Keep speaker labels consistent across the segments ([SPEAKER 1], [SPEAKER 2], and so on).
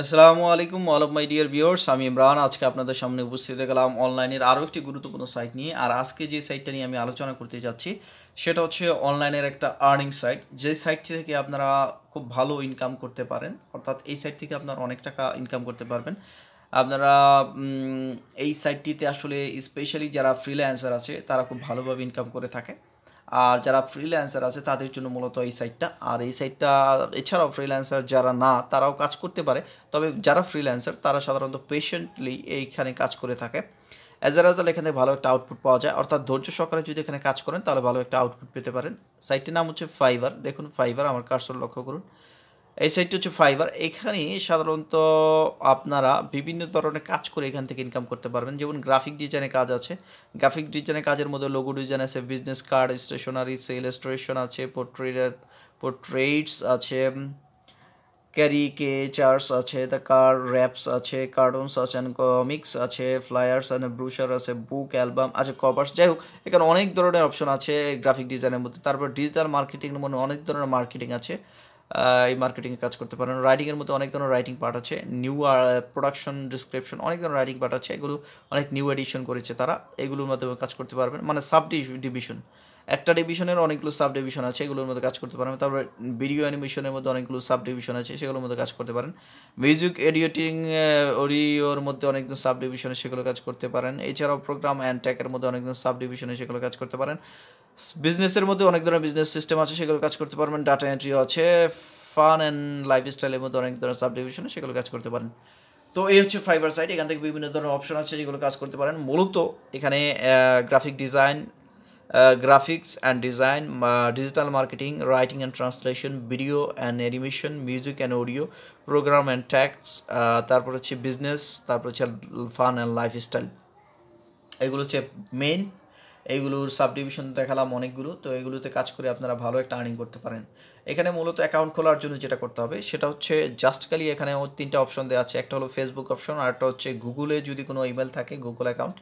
[SPEAKER 1] আসসালামু আলাইকুম all of my dear viewers আমি ইমরান আজকে আপনাদের সামনে উপস্থিত গেলাম অনলাইনের আরও একটি গুরুত্বপূর্ণ সাইট নিয়ে আর আজকে যে সাইটটা নিয়ে আমি আলোচনা করতে যাচ্ছি সেটা হচ্ছে অনলাইনের একটা আর্নিং সাইট যে সাইটটি থেকে আপনারা খুব ভালো ইনকাম করতে পারেন অর্থাৎ এই সাইট থেকে আপনারা অনেক টাকা ইনকাম করতে পারবেন আপনারা এই সাইটটিতে আসলে স্পেশালি যারা ফ্রিল্যান্সার আছে তারা খুব ভালোভাবে ইনকাম করে থাকে আর যারা ফ্রিল্যান্সার আছে তাদের জন্য মূলত এই সাইটটা আর এই সাইটটা এছাড়াও ফ্রিল্যান্সার যারা না তারাও কাজ করতে পারে তবে যারা ফ্রিল্যান্সার তারা সাধারণত পেশেন্টলি এইখানে কাজ করে থাকে অ্যাজ এ রেজাল্ট এখানে ভালো একটা আউটপুট পাওয়া যায় অর্থাৎ ধৈর্য সকালে যদি এখানে কাজ করেন তাহলে ভালো একটা আউটপুট পেতে পারেন সাইটটির নাম হচ্ছে ফাইবার দেখুন ফাইবার আমার কার্সর লক্ষ্য করুন এই সাইডটি হচ্ছে ফাইবার এখানে সাধারণত আপনারা বিভিন্ন ধরনের কাজ করে এখান থেকে ইনকাম করতে পারবেন যেমন গ্রাফিক ডিজাইনে কাজ আছে গ্রাফিক ডিজাইনের কাজের মধ্যে লোগো ডিজাইন আছে বিজনেস কার্ড স্টেশনারি সেল স্টেশন আছে পোর্ট্রেট পোট্রেটস আছে ক্যারি কে চার্স আছে দ্য কার র্যাপস আছে কার্টুনস আছে অ্যান্ড কমিক্স আছে ফ্লায়ার্স অ্যান্ড ব্রুশার আছে বুক অ্যালবাম আছে কভার্স যাই হোক এখানে অনেক ধরনের অপশন আছে গ্রাফিক ডিজাইনের মধ্যে তারপর ডিজিটাল মার্কেটিংয়ের মধ্যে অনেক ধরনের মার্কেটিং আছে এই মার্কেটিংয়ে কাজ করতে পারেন রাইডিংয়ের মধ্যে অনেক ধরনের রাইটিং পার্ট আছে নিউ প্রোডাকশন ডিসক্রিপশন অনেক ধরনের রাইটিং পার্ট আছে এগুলো অনেক নিউ এডিশন করেছে তারা এগুলোর মাধ্যমে কাজ করতে পারবেন মানে সাব ডিভিশন একটা ডিভিশনের অনেকগুলো সাব ডিভিশন আছে এগুলোর মধ্যে কাজ করতে পারেন তারপরে ভিডিও অ্যানিমেশনের মধ্যে অনেকগুলো সাব ডিভিশন আছে সেগুলোর মধ্যে কাজ করতে পারেন মিউজিক এডিটিং অডিওর মধ্যে অনেকজন সাব ডিভিশনে সেগুলো কাজ করতে পারেন এছাড়াও প্রোগ্রাম অ্যান্ড ট্যাকের মধ্যে অনেকজন সাব ডিভিশনে সেগুলো কাজ করতে পারেন বিজনেসের মধ্যে অনেক ধরনের বিজনেস সিস্টেম আছে সেগুলো কাজ করতে পারবেন ডাটা এন্ট্রিও আছে ফান অ্যান্ড লাইফস্টাইলের মধ্যে অনেক ধরনের সাব ডিভিশনে সেগুলো কাজ করতে পারেন তো এই হচ্ছে ফাইবার সাইট এখান থেকে বিভিন্ন ধরনের অপশন আছে যেগুলো কাজ করতে পারেন মূলত এখানে graphic design uh, graphics and design, uh, digital marketing, writing and translation, video and animation, music and audio, program and text, uh, business, fun and lifestyle. এগুলো হচ্ছে মেইন এইগুলোর সাবডিভিশন দেখালাম অনেকগুলো তো এগুলোতে কাজ করে আপনারা ভালো একটা আর্নিং করতে পারেন এখানে মূলত অ্যাকাউন্ট খোলার জন্য যেটা করতে হবে সেটা হচ্ছে জাস্ট খালি এখানে তিনটা অপশন দেওয়া আছে একটা হলো ফেসবুক অপশন আরেকটা হচ্ছে গুগলে যদি কোনো ইমেল থাকে গুগল অ্যাকাউন্ট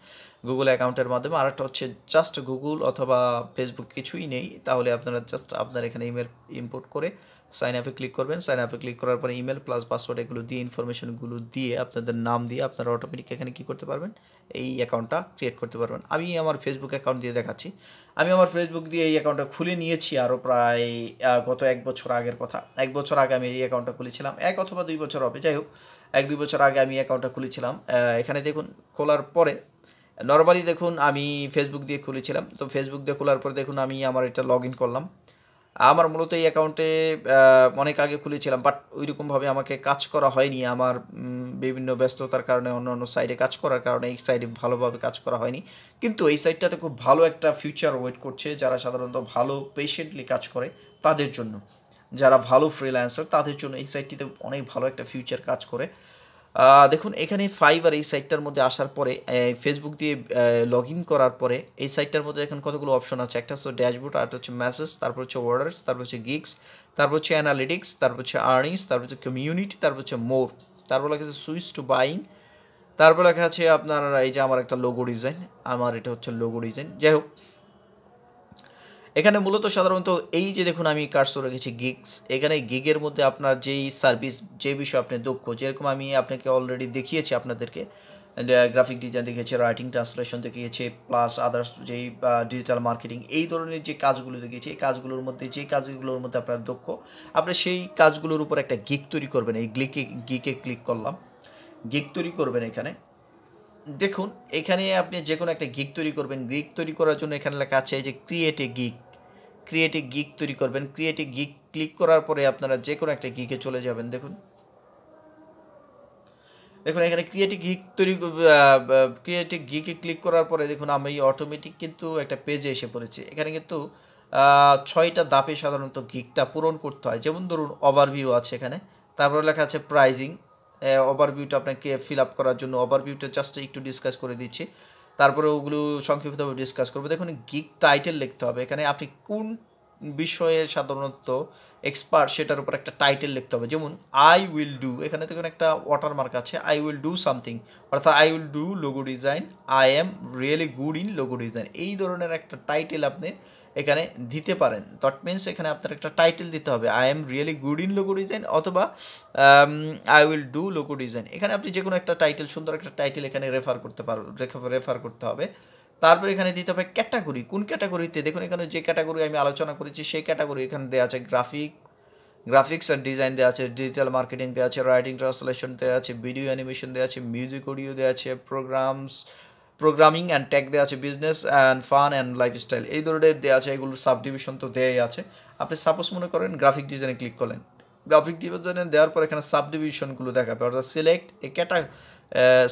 [SPEAKER 1] গুগল অ্যাকাউন্টের মাধ্যমে আরেকটা হচ্ছে জাস্ট গুগল অথবা ফেসবুক কিছুই নেই তাহলে আপনারা জাস্ট আপনার এখানে ইমেল ইম্পোর্ট করে সাইন আপে ক্লিক করবেন সাইন আপে ক্লিক করার পরে ইমেল প্লাস পাসওয়ার্ড এগুলো দিয়ে ইনফরমেশনগুলো দিয়ে আপনাদের নাম দিয়ে আপনারা অটোমেটিক এখানে কী করতে পারবেন এই অ্যাকাউন্টটা ক্রিয়েট করতে পারবেন আমি আমার ফেসবুক অ্যাকাউন্ট দিয়ে দেখাচ্ছি আমি আমার ফেসবুক দিয়ে এই অ্যাকাউন্টটা খুলে নিয়েছি আরও প্রায় গত এক বছর আগের কথা এক বছর আগে আমি এই অ্যাকাউন্টটা খুলেছিলাম এক অথবা দুই বছর হবে যাই হোক এক দুই বছর আগে আমি অ্যাকাউন্টটা খুলেছিলাম এখানে দেখুন খোলার পরে নর্মালি দেখুন আমি ফেসবুক দিয়ে খুলেছিলাম তো ফেসবুক দিয়ে খোলার পর দেখুন আমি আমার এটা লগ করলাম আমার মূলত এই অ্যাকাউন্টে অনেক আগে খুলেছিলাম বাট ওইরকমভাবে আমাকে কাজ করা হয়নি আমার বিভিন্ন ব্যস্ততার কারণে অন্য অন্য সাইডে কাজ করার কারণে এই সাইডে ভালোভাবে কাজ করা হয়নি কিন্তু এই সাইডটাতে খুব ভালো একটা ফিউচার ওয়েট করছে যারা সাধারণত ভালো পেশেন্টলি কাজ করে তাদের জন্য যারা ভালো ফ্রিল্যান্সার তাদের জন্য এই সাইটটিতে অনেক ভালো একটা ফিউচার কাজ করে দেখুন এখানে ফাইবার এই সাইটটার মধ্যে আসার পরে ফেসবুক দিয়ে লগ করার পরে এই সাইটটার মধ্যে এখন কতগুলো অপশন আছে একটা হচ্ছে ড্যাশবোর্ড আর হচ্ছে মেসেজ তারপর হচ্ছে ওয়ার্ডার্স তারপর হচ্ছে গিগস তারপর হচ্ছে অ্যানালিটিক্স তারপর হচ্ছে আর্নিংস তারপর হচ্ছে কমিউনিটি তারপর হচ্ছে মোর তারপর লেখা আছে সুইচ টু বাইং তারপর লেখা আছে আপনার এই যে আমার একটা লোগো ডিজাইন আমার এটা হচ্ছে লোগো ডিজাইন যাই হোক এখানে মূলত সাধারণত এই যে দেখুন আমি কার্স রেখেছি গিগস এখানে গিগের মধ্যে আপনার যেই সার্ভিস যে বিষয়ে আপনি দক্ষ যেরকম আমি আপনাকে অলরেডি দেখিয়েছি আপনাদেরকে গ্রাফিক ডিজাইন দেখিয়েছে রাইটিং ট্রান্সলেশন দেখিয়েছে প্লাস আদার্স যেই ডিজিটাল uh, মার্কেটিং এই ধরনের যে কাজগুলো দেখিয়েছে এই কাজগুলোর মধ্যে যে কাজগুলোর মধ্যে আপনার দক্ষ আপনি সেই কাজগুলোর উপর একটা গিক তৈরি করবেন এই গ্লিকে গিকে ক্লিক করলাম গিক তৈরি করবেন এখানে দেখুন এখানে আপনি যে কোনো একটা গিক তৈরি করবেন গিক তৈরি করার জন্য এখানে লেখা আছে যে create a gig create a gig তৈরি করবেন ক্রিয়েট এ গিক ক্লিক করার পরে আপনারা যে কোনো একটা গিকে চলে যাবেন দেখুন দেখুন এখানে ক্রিয়েটিভ গিক তৈরি ক্রিয়েটিভ গিকে ক্লিক করার পরে দেখুন আমি অটোমেটিক কিন্তু একটা পেজে এসে পড়েছি এখানে কিন্তু ছয়টা দাপে সাধারণত গিকটা পূরণ করতে হয় যেমন ধরুন ওভারভিউ আছে এখানে তারপরে লেখা আছে প্রাইজিং ওভারভিউটা আপনাকে ফিল আপ করার জন্য ওভারভিউটা জাস্ট একটু ডিসকাস করে দিচ্ছি তারপরে ওগুলো সংক্ষিপ্তভাবে ডিসকাস করবো দেখুন গিক টাইটেল লিখতে হবে এখানে আপনি কোন বিষয়ে সাধারণত এক্সপার্ট সেটার উপর একটা টাইটেল লিখতে হবে যেমন আই উইল ডু এখানে তো একটা ওয়াটার মার্ক আছে আই উইল ডু সামথিং অর্থাৎ I will do logo design I am really good in logo design এই ধরনের একটা টাইটেল আপনি এখানে দিতে পারেন দ্যাট মিন্স এখানে আপনার একটা টাইটেল দিতে হবে I am really good in logo design অথবা I will do logo design এখানে আপনি যে কোনো একটা টাইটেল সুন্দর একটা টাইটেল এখানে রেফার করতে পার রেফার করতে হবে তারপর এখানে দিতে হবে ক্যাটাগরি কোন ক্যাটাগরিতে দেখুন এখানে যে ক্যাটাগরি আমি আলোচনা করেছি সেই ক্যাটাগরি এখানে দেওয়া আছে গ্রাফিক গ্রাফিক্স আর ডিজাইন দেওয়া আছে ডিজিটাল মার্কেটিং দেওয়া আছে রাইটিং ট্রান্সলেশন দেওয়া আছে ভিডিও অ্যানিমেশন দেওয়া আছে মিউজিক অডিও দেওয়া আছে প্রোগ্রামস প্রোগ্রামিং অ্যান্ড ট্যাক দেওয়া আছে business and fun and lifestyle এই ধরনের দেওয়া আছে এগুলোর সাব ডিভিশন তো দেয়াই আছে আপনি সাপোজ মনে করেন গ্রাফিক ডিজাইনে ক্লিক করলেন গ্রাফিক ডিজাইনে দেওয়ার পর এখানে সাব ডিভিশনগুলো দেখাবে অর্থাৎ সিলেক্ট এ ক্যাটা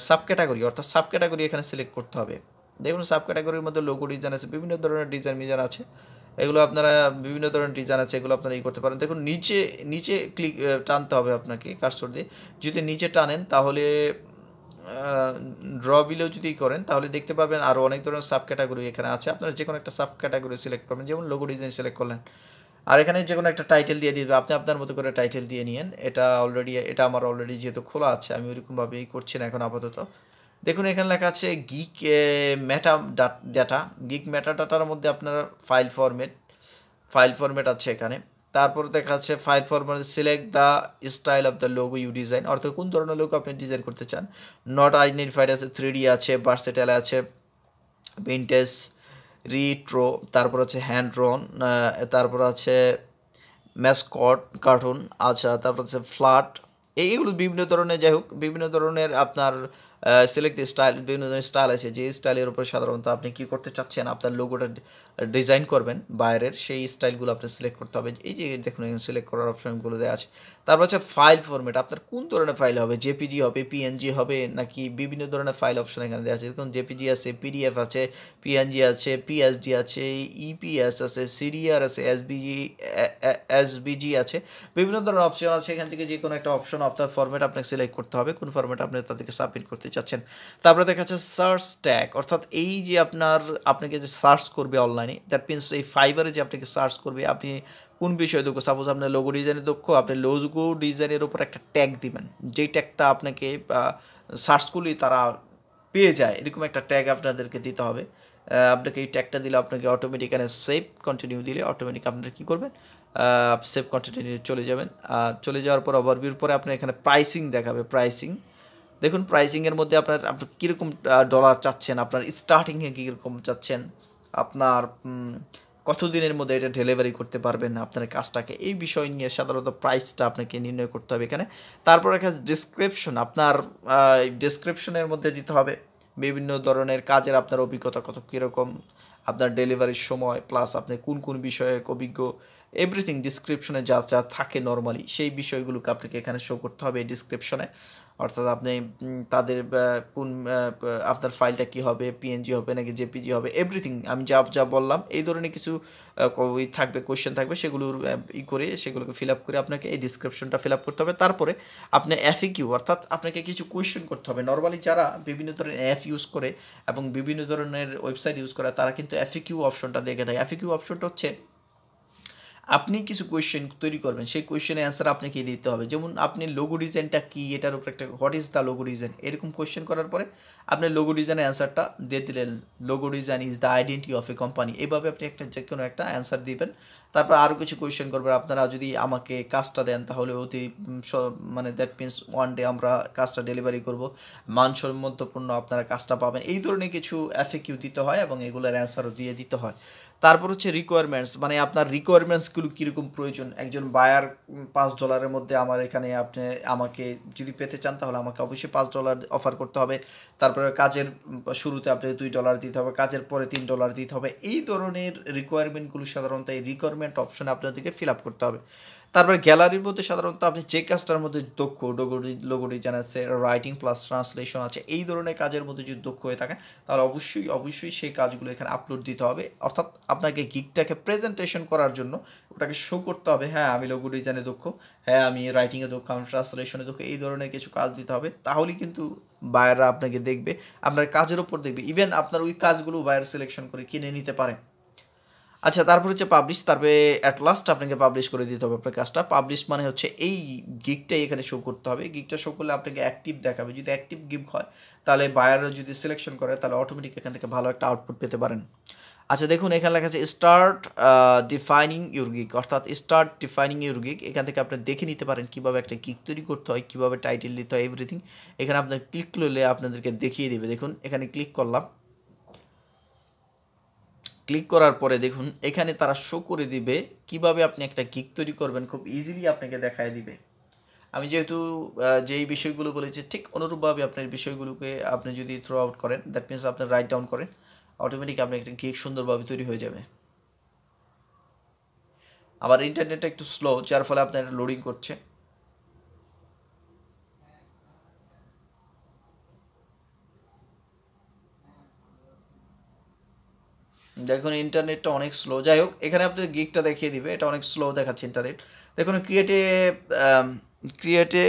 [SPEAKER 1] সাব ক্যাটাগরি অর্থাৎ সাব ক্যাটাগরি এখানে সিলেক্ট করতে হবে দেখুন সাব ক্যাটাগরির মধ্যে লোগো ডিজাইন আছে বিভিন্ন ধরনের ডিজাইন মিজাইন আছে এগুলো আপনারা বিভিন্ন ধরনের ডিজাইন আছে এগুলো আপনারা ই করতে পারেন দেখুন নিচে নিচে ক্লিক টানতে হবে আপনাকে কাস্টর দিয়ে যদি নিচে টানেন তাহলে ড্র বিলেও যদি করেন তাহলে দেখতে পাবেন আরও অনেক ধরনের সাব ক্যাটাগরি এখানে আছে আপনারা যে কোনো একটা সাব ক্যাটাগরি সিলেক্ট করবেন যেমন লোগো ডিজাইন সিলেক্ট করলেন আর এখানে যে কোনো একটা টাইটেল দিয়ে দিবে আপনি আপনার মতো করে টাইটেল দিয়ে নিন এটা অলরেডি এটা আমার অলরেডি যেহেতু খোলা আছে আমি ওইরকমভাবেই করছি না এখন আপাতত দেখুন এখানে লেখা আছে gig metadata gig meta ডাটার মধ্যে আপনার ফাইল ফরম্যাট ফাইল ফরম্যাট আছে এখানে তারপর দেখা আছে file format select the style of the logo you design অর্থাৎ কোন ধরনের লোগো আপনি ডিজাইন করতে চান নট আইডেন্টিফাইড আছে থ্রি আছে বার্সেটেল আছে ভিনটেজ রিট্রো তারপর আছে রন তারপর আছে ম্যাসকট কার্টুন আচ্ছা তারপর আছে ফ্ল্যাট এইগুলো বিভিন্ন ধরনের যাই হোক বিভিন্ন ধরনের আপনার সিলেক্ট দি স্টাইল বিভিন্ন ধরনের স্টাইল আছে যে স্টাইলের উপর সাধারণত আপনি কি করতে চাচ্ছেন আপনার লোগোটা ডিজাইন করবেন বাইরের সেই স্টাইলগুলো আপনি সিলেক্ট করতে হবে এই যে দেখুন এখানে সিলেক্ট করার অপশনগুলো দেওয়া আছে তারপর আছে ফাইল ফরম্যাট আপনার কোন ধরনের ফাইল হবে জেপিজি হবে পিএনজি হবে নাকি বিভিন্ন ধরনের ফাইল অপশন এখানে দেওয়া আছে দেখুন জেপিজি আছে পিডিএফ আছে পিএনজি আছে পিএসডি আছে ইপিএস e আছে সিডিআর আছে এসবিজি এসবিজি আছে বিভিন্ন ধরনের অপশন আছে এখান থেকে যে কোনো একটা অপশন আপনার ফরম্যাট আপনাকে সিলেক্ট করতে হবে কোন ফরম্যাট আপনি তাদেরকে সাবমিট করতে করতে চাচ্ছেন তারপরে দেখা যাচ্ছে সার্চ ট্যাগ অর্থাৎ এই যে আপনার আপনাকে যে সার্চ করবে অনলাইনে দ্যাট মিনস এই ফাইবারে যে আপনাকে সার্চ করবে আপনি কোন বিষয়ে দক্ষ সাপোজ আপনার লোগো ডিজাইনে দক্ষ আপনি লোগো ডিজাইনের উপর একটা ট্যাগ দিবেন যেই ট্যাগটা আপনাকে সার্চ করলেই তারা পেয়ে যায় এরকম একটা ট্যাগ আপনাদেরকে দিতে হবে আপনাকে এই ট্যাগটা দিলে আপনাকে অটোমেটিক এখানে সেভ কন্টিনিউ দিলে অটোমেটিক আপনারা কী করবেন সেভ কন্টিনিউ চলে যাবেন আর চলে যাওয়ার পর ওভারভিউর পরে আপনার এখানে প্রাইসিং দেখাবে প্রাইসিং দেখুন প্রাইসিংয়ের মধ্যে আপনার আপনার কীরকম ডলার চাচ্ছেন আপনার স্টার্টিংয়ে কীরকম চাচ্ছেন আপনার কতদিনের মধ্যে এটা ডেলিভারি করতে পারবেন আপনার কাজটাকে এই বিষয় নিয়ে সাধারণত প্রাইসটা আপনাকে নির্ণয় করতে হবে এখানে তারপর একটা ডিসক্রিপশন আপনার ডিসক্রিপশনের মধ্যে দিতে হবে বিভিন্ন ধরনের কাজের আপনার অভিজ্ঞতা কত কীরকম আপনার ডেলিভারির সময় প্লাস আপনি কোন কোন বিষয়ে অভিজ্ঞ এভরিথিং ডিসক্রিপশনে যা যা থাকে নর্মালি সেই বিষয়গুলোকে আপনাকে এখানে শো করতে হবে ডিসক্রিপশনে অর্থাৎ আপনি তাদের কোন আপনার ফাইলটা কি হবে পিএনজি হবে নাকি জেপিজি হবে এভরিথিং আমি যা যা বললাম এই ধরনের কিছু কবি থাকবে কোয়েশ্চেন থাকবে সেগুলোর ই করে সেগুলোকে ফিল আপ করে আপনাকে এই ডিসক্রিপশনটা ফিল আপ করতে হবে তারপরে আপনি এফিকিউ অর্থাৎ আপনাকে কিছু কোয়েশ্চেন করতে হবে নর্মালি যারা বিভিন্ন ধরনের অ্যাপ ইউজ করে এবং বিভিন্ন ধরনের ওয়েবসাইট ইউজ করে তারা কিন্তু এফিকিউ অপশনটা দেখে থাকে এফিকিউ অপশনটা হচ্ছে আপনি কিছু কোয়েশ্চেন তৈরি করবেন সেই কোয়েশ্চেনের অ্যান্সার আপনাকে দিতে হবে যেমন আপনি লোগো ডিজাইনটা কী এটার উপর একটা what is the logo design এরকম কোয়েশ্চেন করার পরে আপনি লোগো ডিজাইনের অ্যান্সারটা দিয়ে দিলেন logo design is the identity of a company এভাবে আপনি একটা যে কোনো একটা অ্যান্সার দিবেন তারপর আরও কিছু কোয়েশ্চেন করবেন আপনারা যদি আমাকে কাজটা দেন তাহলে অতি মানে দ্যাট মিনস ওয়ান ডে আমরা কাজটা ডেলিভারি করবো মানসম্মতপূর্ণ আপনারা কাজটা পাবেন এই ধরনের কিছু অ্যাফেকিউ দিতে হয় এবং এগুলোর অ্যান্সারও দিয়ে দিতে হয় তারপর হচ্ছে রিকোয়ারমেন্টস মানে আপনার রিকোয়ারমেন্টসগুলো কীরকম প্রয়োজন একজন বায়ার পাঁচ ডলারের মধ্যে আমার এখানে আপনি আমাকে যদি পেতে চান তাহলে আমাকে অবশ্যই পাঁচ ডলার অফার করতে হবে তারপরে কাজের শুরুতে আপনি দুই ডলার দিতে হবে কাজের পরে তিন ডলার দিতে হবে এই ধরনের রিকোয়ারমেন্টগুলো সাধারণত এই রিকোয়ারমেন্ট অপশন আপনাদেরকে ফিল আপ করতে হবে তারপরে গ্যালারির মধ্যে সাধারণত আপনি যে কাজটার মধ্যে দক্ষ লোগোডি লোগো ডিজাইন আছে রাইটিং প্লাস ট্রান্সলেশন আছে এই ধরনের কাজের মধ্যে যদি দক্ষ হয়ে থাকেন তাহলে অবশ্যই অবশ্যই সেই কাজগুলো এখানে আপলোড দিতে হবে অর্থাৎ আপনাকে গিকটাকে প্রেজেন্টেশন করার জন্য ওটাকে শো করতে হবে হ্যাঁ আমি লোগো ডিজাইনে দক্ষ হ্যাঁ আমি রাইটিংয়ে দক্ষ আমি ট্রান্সলেশনে দক্ষ এই ধরনের কিছু কাজ দিতে হবে তাহলেই কিন্তু বায়াররা আপনাকে দেখবে আপনার কাজের ওপর দেখবে ইভেন আপনার ওই কাজগুলো বায়ার সিলেকশন করে কিনে নিতে পারেন আচ্ছা তারপর হচ্ছে পাবলিশ তারপরে অ্যাট লাস্ট আপনাকে পাবলিশ করে দিতে হবে আপনার কাজটা পাবলিশ মানে হচ্ছে এই গিগটাই এখানে শো করতে হবে গিগটা শো করলে আপনাকে অ্যাক্টিভ দেখাবে যদি অ্যাক্টিভ গিগ হয় তাহলে বায়াররা যদি সিলেকশন করে তাহলে অটোমেটিক এখান থেকে ভালো একটা আউটপুট পেতে পারেন আচ্ছা দেখুন এখানে লেখা আছে স্টার্ট ডিফাইনিং ইউর গিক অর্থাৎ স্টার্ট ডিফাইনিং ইউর গিক এখান থেকে আপনি দেখে নিতে পারেন কীভাবে একটা গিক তৈরি করতে হয় কীভাবে টাইটেল দিতে হয় এভরিথিং এখানে আপনার ক্লিক করলে আপনাদেরকে দেখিয়ে দেবে দেখুন এখানে ক্লিক করলাম ক্লিক করার পরে দেখুন এখানে তারা শো করে দিবে কিভাবে আপনি একটা গিক তৈরি করবেন খুব ইজিলি আপনাকে দেখায় দিবে আমি যেহেতু যেই বিষয়গুলো বলেছি ঠিক অনুরূপভাবে আপনার বিষয়গুলোকে আপনি যদি থ্রো আউট করেন দ্যাট মিনস আপনি রাইট ডাউন করেন অটোমেটিক আপনার একটা গিক সুন্দরভাবে তৈরি হয়ে যাবে আবার ইন্টারনেটটা একটু স্লো যার ফলে আপনার লোডিং করছে দেখুন ইন্টারনেটটা অনেক স্লো যাই হোক এখানে আপনার গিকটা দেখিয়ে দিবে এটা অনেক স্লো দেখাচ্ছে ইন্টারনেট দেখুন ক্রিয়েটে ক্রিয়েটে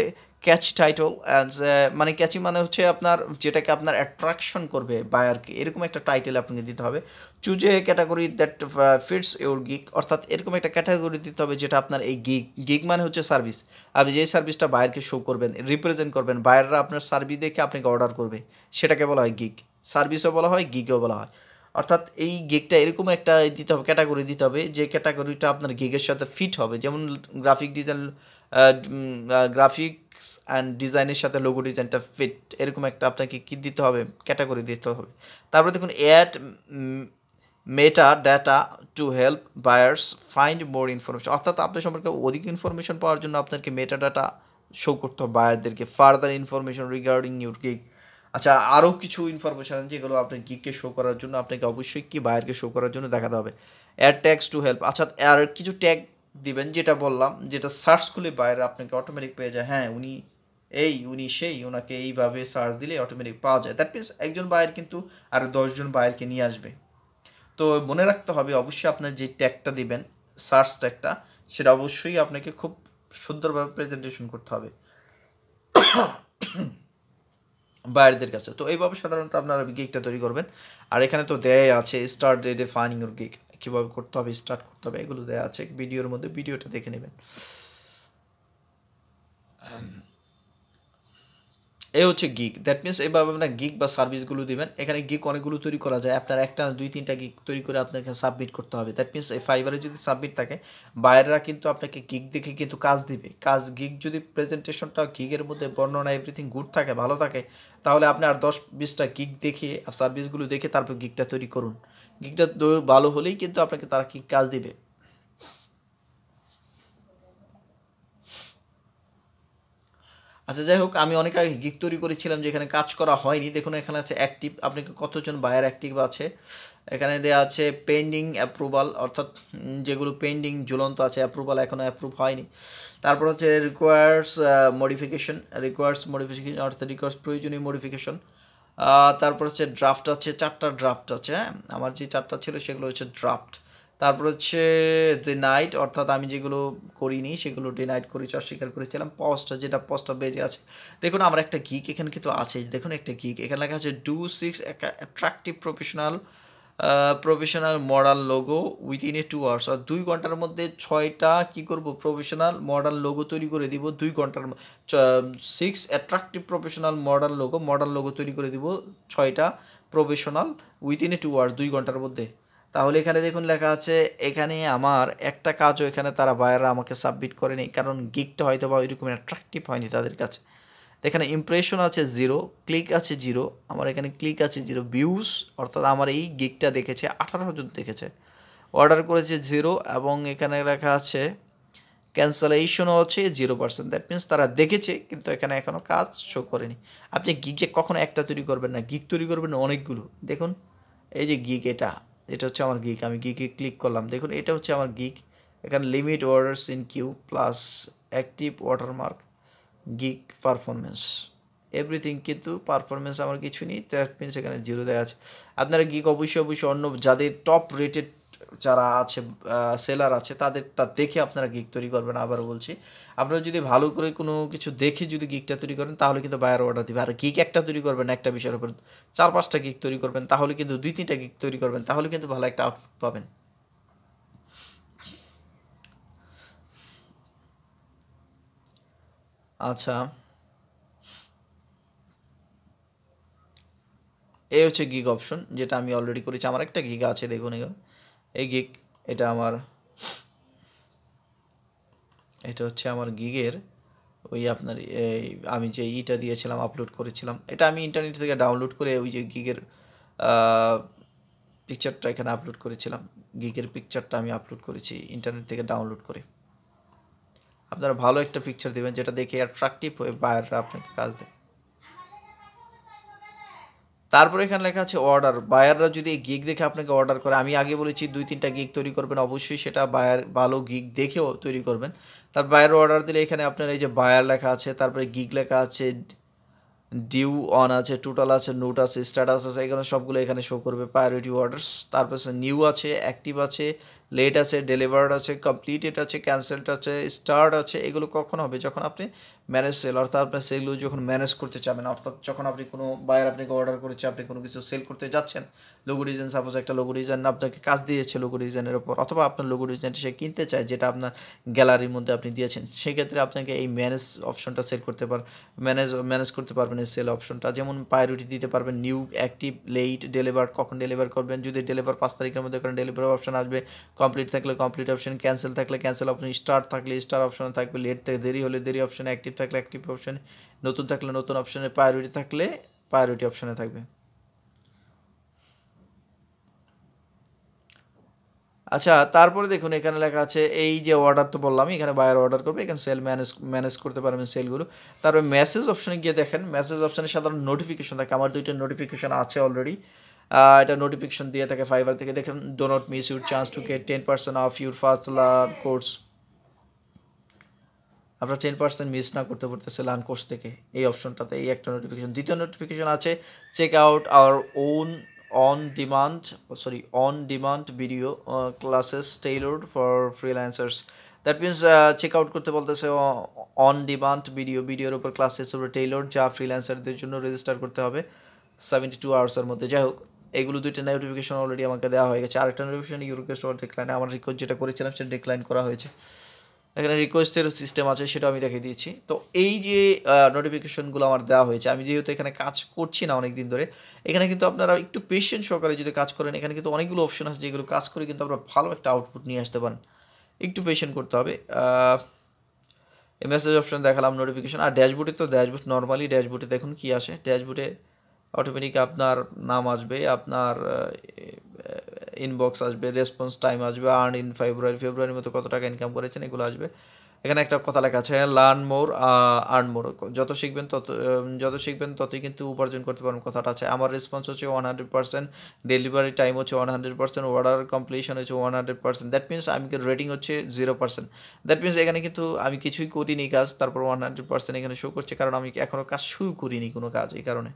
[SPEAKER 1] ক্যাচ টাইটল অ্যাজ মানে ক্যাচি মানে হচ্ছে আপনার যেটাকে আপনার অ্যাট্রাকশন করবে বায়ারকে এরকম একটা টাইটেল আপনাকে দিতে হবে choose a category that fits your gig অর্থাৎ এরকম একটা ক্যাটাগরি দিতে হবে যেটা আপনার এই গিগ গিগ মানে হচ্ছে সার্ভিস আপনি যে সার্ভিসটা বায়ারকে শো করবেন রিপ্রেজেন্ট করবেন বায়াররা আপনার সার্ভিস দেখে আপনাকে অর্ডার করবে সেটাকে বলা হয় গিগ সার্ভিসও বলা হয় গিগও বলা হয় অর্থাৎ এই গেকটা এরকম একটা দিতে হবে ক্যাটাগরি দিতে হবে যে ক্যাটাগরিটা আপনার গেকের সাথে ফিট হবে যেমন গ্রাফিক ডিজাইন গ্রাফিক্স অ্যান্ড ডিজাইনের সাথে লোগো ডিজাইনটা ফিট এরকম একটা আপনাকে কী দিতে হবে ক্যাটাগরি দিতে হবে তারপরে দেখুন add metadata to help buyers find more information অর্থাৎ আপনার সম্পর্কে অধিক ইনফরমেশন পাওয়ার জন্য আপনাকে মেটা ডাটা শো করতে হবে বায়ারদেরকে further information regarding your gig আচ্ছা আরও কিছু ইনফরমেশান যেগুলো আপনার গিককে শো করার জন্য আপনাকে অবশ্যই কি বায়ারকে শো করার জন্য দেখাতে হবে অ্যাড ট্যাগস টু হেল্প আচ্ছা আর কিছু ট্যাগ দিবেন যেটা বললাম যেটা সার্চ করলে বাইরে আপনাকে অটোমেটিক পেয়ে যায় হ্যাঁ উনি এই উনি সেই ওনাকে এইভাবে সার্চ দিলে অটোমেটিক পাওয়া যায় দ্যাট মিনস একজন বায়ের কিন্তু আর দশজন বায়েরকে নিয়ে আসবে তো মনে রাখতে হবে অবশ্যই আপনার যে ট্যাগটা দিবেন সার্চ ট্যাগটা সেটা অবশ্যই আপনাকে খুব সুন্দরভাবে প্রেজেন্টেশন করতে হবে বাইরেদের কাছে তো এইভাবে সাধারণত আপনারা গিকটা তৈরি করবেন আর এখানে তো দেয় আছে start the defining your gig কীভাবে করতে হবে স্টার্ট করতে হবে এগুলো দেয়া আছে ভিডিওর মধ্যে ভিডিওটা দেখে নেবেন um, এ হচ্ছে গিগ দ্যাট মিনস এভাবে আপনার গিগ বা সার্ভিসগুলো দেবেন এখানে গিগ অনেকগুলো তৈরি করা যায় আপনার একটা দুই তিনটা গিগ তৈরি করে আপনাকে সাবমিট করতে হবে দ্যাট মিনস এই ফাইবারে যদি সাবমিট থাকে বাইরেরা কিন্তু আপনাকে গিগ দেখে কিন্তু কাজ দিবে কাজ গিগ যদি প্রেজেন্টেশনটা গিগের মধ্যে বর্ণনা এভরিথিং গুড থাকে ভালো থাকে তাহলে আপনি আর দশ বিশটা গিগ দেখে সার্ভিসগুলো দেখে তারপর গিগটা তৈরি করুন গিগটা ভালো হলেই কিন্তু আপনাকে তারা কি কাজ দিবে আচ্ছা যাই হোক আমি অনেক আগে গিফট তৈরি করেছিলাম যেখানে কাজ করা হয়নি দেখুন এখানে আছে অ্যাক্টিভ আপনি কতজন বায়ার অ্যাক্টিভ আছে এখানে দেওয়া আছে পেন্ডিং অ্যাপ্রুভাল অর্থাৎ যেগুলো পেন্ডিং ঝুলন্ত আছে অ্যাপ্রুভাল এখনও অ্যাপ্রুভ হয়নি তারপর হচ্ছে রিকোয়ার্স মডিফিকেশন রিকোয়ার্স মডিফিকেশন অর্থাৎ রিকোয়ার্স প্রয়োজনীয় মডিফিকেশন তারপর হচ্ছে ড্রাফট আছে চারটা ড্রাফট আছে হ্যাঁ আমার যে চারটা ছিল সেগুলো হচ্ছে ড্রাফট তারপর হচ্ছে ডে নাইট অর্থাৎ আমি যেগুলো করিনি সেগুলো ডে নাইট করেছি অস্বীকার করেছিলাম পস্টটা যেটা অফ বেজে আছে দেখুন আমার একটা গিক এখানে কিন্তু আছে দেখুন একটা গিক এখানে লেখা আছে ডু সিক্স একটা attractive professional professional modern logo within a two hours আর দুই ঘন্টার মধ্যে ছয়টা কি করব প্রফেশনাল মডার্ন লোগো তৈরি করে দিব দুই ঘন্টার six attractive professional modern logo modern logo তৈরি করে দিব ছয়টা professional within a two hours দুই ঘন্টার মধ্যে তাহলে এখানে দেখুন লেখা আছে এখানে আমার একটা কাজও এখানে তারা বায়াররা আমাকে সাবমিট করেনি কারণ গিকটা হয়তো বা ওইরকম অ্যাট্রাকটিভ হয়নি তাদের কাছে এখানে ইমপ্রেশন আছে জিরো ক্লিক আছে জিরো আমার এখানে ক্লিক আছে জিরো ভিউজ অর্থাৎ আমার এই গিকটা দেখেছে আঠারো জন দেখেছে অর্ডার করেছে জিরো এবং এখানে লেখা আছে ক্যান্সেলেশনও আছে জিরো পার্সেন্ট দ্যাট মিনস তারা দেখেছে কিন্তু এখানে এখনও কাজ শো করেনি আপনি গিকে কখনো একটা তৈরি করবেন না গিক তৈরি করবেন অনেকগুলো দেখুন এই যে গিক এটা এটা হচ্ছে আমার গিক আমি গিকে ক্লিক করলাম দেখুন এটা হচ্ছে আমার গিক এখানে limit orders in queue plus active watermark gig performance everything কিন্তু পারফরমেন্স আমার কিছু নেই দ্যাট মিনস এখানে জিরো দেওয়া আছে আপনারা গিক অবশ্যই অবশ্যই অন্য যাদের টপ রেটেড যারা আছে সেলার আছে তাদের তা দেখে আপনারা গিক তৈরি করবেন আবার বলছি আপনারা যদি ভালো করে কোনো কিছু দেখে যদি গিকটা তৈরি করেন তাহলে কিন্তু বায়ার অর্ডার দিবে আর গিক একটা তৈরি করবেন একটা বিষয়ের উপর চার পাঁচটা গিক তৈরি করবেন তাহলে কিন্তু দুই তিনটা গিক তৈরি করবেন তাহলে কিন্তু ভালো একটা আউটপুট পাবেন আচ্ছা এই হচ্ছে গিগ অপশন যেটা আমি অলরেডি করেছি আমার একটা গিগ আছে দেখুন এগুলো এই গিগ এটা আমার এটা হচ্ছে আমার গিগের ওই আপনার এই আমি যে ইটা দিয়েছিলাম আপলোড করেছিলাম এটা আমি ইন্টারনেট থেকে ডাউনলোড করে ওই যে গিগের পিকচারটা এখানে আপলোড করেছিলাম গিগের পিকচারটা আমি আপলোড করেছি ইন্টারনেট থেকে ডাউনলোড করে আপনারা ভালো একটা পিকচার দেবেন যেটা দেখে অ্যাট্রাকটিভ হয়ে বায়াররা আপনাকে কাজ দেয় তারপরে এখানে লেখা আছে অর্ডার বায়াররা যদি এই গিগ দেখে আপনাকে অর্ডার করে আমি আগে বলেছি দুই তিনটা গিগ তৈরি করবেন অবশ্যই সেটা বায়ার ভালো গিগ দেখেও তৈরি করবেন তার বায়ার অর্ডার দিলে এখানে আপনার এই যে বায়ার লেখা আছে তারপরে গিগ লেখা আছে ডিউ অন আছে টোটাল আছে নোট আছে স্ট্যাটাস আছে এখানে সবগুলো এখানে শো করবে প্রায়োরিটি অর্ডার্স তারপর নিউ আছে অ্যাক্টিভ আছে লেট আছে ডেলিভার্ড আছে কমপ্লিটেড আছে ক্যান্সেলড আছে স্টার্ট আছে এগুলো কখন হবে যখন আপনি ম্যানেজ সেল অর্থাৎ আপনার সেলগুলো যখন ম্যানেজ করতে চাবেন অর্থাৎ যখন আপনি কোনো বায়ার আপনাকে অর্ডার করেছে আপনি কোনো কিছু সেল করতে যাচ্ছেন লোগো ডিজাইন সাপোজ একটা লোগো ডিজাইন আপনাকে কাজ দিয়েছে লোগো ডিজাইনের ওপর অথবা আপনার লোগো ডিজাইনটি সে কিনতে চায় যেটা আপনার গ্যালারির মধ্যে আপনি দিয়েছেন সেক্ষেত্রে আপনাকে এই ম্যানেজ অপশনটা সেল করতে পার ম্যানেজ ম্যানেজ করতে পারবেন এই সেল অপশনটা যেমন প্রায়োরিটি দিতে পারবেন নিউ অ্যাক্টিভ লেট ডেলিভার কখন ডেলিভার করবেন যদি ডেলিভার পাঁচ তারিখের মধ্যে করেন ডেলিভার অপশন আসবে কমপ্লিট থাকলে কমপ্লিট অপশন ক্যান্সেল থাকলে ক্যান্সেল অপশন স্টার্ট থাকলে স্টার অপশন থাকবে লেট থেকে দেরি হলে দেরি অপশন অ্যাক্টিভ থাকলে অ্যাক্টিভ অপশানে নতুন থাকলে নতুন অপশানে প্রায়োরিটি থাকলে প্রায়োরিটি অপশানে থাকবে আচ্ছা তারপরে দেখুন এখানে লেখা আছে এই যে অর্ডার তো বললাম এখানে বায়ার অর্ডার করবে এখানে সেল ম্যানেজ ম্যানেজ করতে পারবেন সেলগুলো তারপরে মেসেজ অপশানে গিয়ে দেখেন মেসেজ অপশানে সাধারণ নোটিফিকেশন থাকে আমার দুইটা নোটিফিকেশন আছে অলরেডি এটা নোটিফিকেশন দিয়ে থাকে ফাইবার থেকে দেখেন do not miss your chance to get ten percent off your first course আপনার টেন পার্সেন্ট মিস না করতে পারতেছে লার্ন কোর্স থেকে এই অপশনটাতে এই একটা নোটিফিকেশন দ্বিতীয় নোটিফিকেশন আছে check out our own on demand sorry on demand video classes tailored for freelancers that means check out করতে বলতেছে অন ডিমান্ড ভিডিও ভিডিওর উপর ক্লাসেস উপরে টেইলড যা ফ্রিল্যান্সারদের জন্য রেজিস্টার করতে হবে সেভেন্টি টু আওয়ার্সের মধ্যে যাই হোক এগুলো দুইটা নোটিফিকেশন অলরেডি আমাকে দেওয়া হয়ে গেছে আরেকটা নোটিফিকেশন ইউরোকেস্ট ডিক্লাইন আমার রিকোয়েস্ট যেটা করেছিলাম সেটা ডিক্লাইন করা হয়েছে এখানে রিকোয়েস্টের সিস্টেম আছে সেটা আমি দেখে দিয়েছি তো এই যে নোটিফিকেশনগুলো আমার দেওয়া হয়েছে আমি যেহেতু এখানে কাজ করছি না অনেক দিন ধরে এখানে কিন্তু আপনারা একটু পেশেন্ট সহকারে যদি কাজ করেন এখানে কিন্তু অনেকগুলো অপশন আছে যেগুলো কাজ করে কিন্তু আপনারা ভালো একটা আউটপুট নিয়ে আসতে পারেন একটু পেশেন্ট করতে হবে মেসেজ অপশন দেখালাম নোটিফিকেশন আর ড্যাশবোর্ডে তো ড্যাশবোর্ড নর্মালি ড্যাশবোর্ডে দেখুন কী আসে ড্যাশবোর্ডে অটোমেটিক আপনার নাম আসবে আপনার ইনবক্স আসবে রেসপন্স টাইম আসবে আর্ন ইন ফেব্রুয়ারি ফেব্রুয়ারির মতো কত টাকা ইনকাম করেছেন এগুলো আসবে এখানে একটা কথা লেখা আছে লার্ন মোর আর্ন মোর যত শিখবেন তত যত শিখবেন ততই কিন্তু উপার্জন করতে পারবেন কথাটা আছে আমার রেসপন্স হচ্ছে one hundred percent delivery time হচ্ছে one hundred percent order completion হচ্ছে one hundred percent that means আমি রেটিং হচ্ছে জিরো পার্সেন্ট দ্যাট মিনস এখানে কিন্তু আমি কিছুই করিনি কাজ তারপর ওয়ান হান্ড্রেড পার্সেন্ট এখানে শো করছে কারণ আমি এখনও কাজ শুরু করিনি কোনো কাজ এই কারণে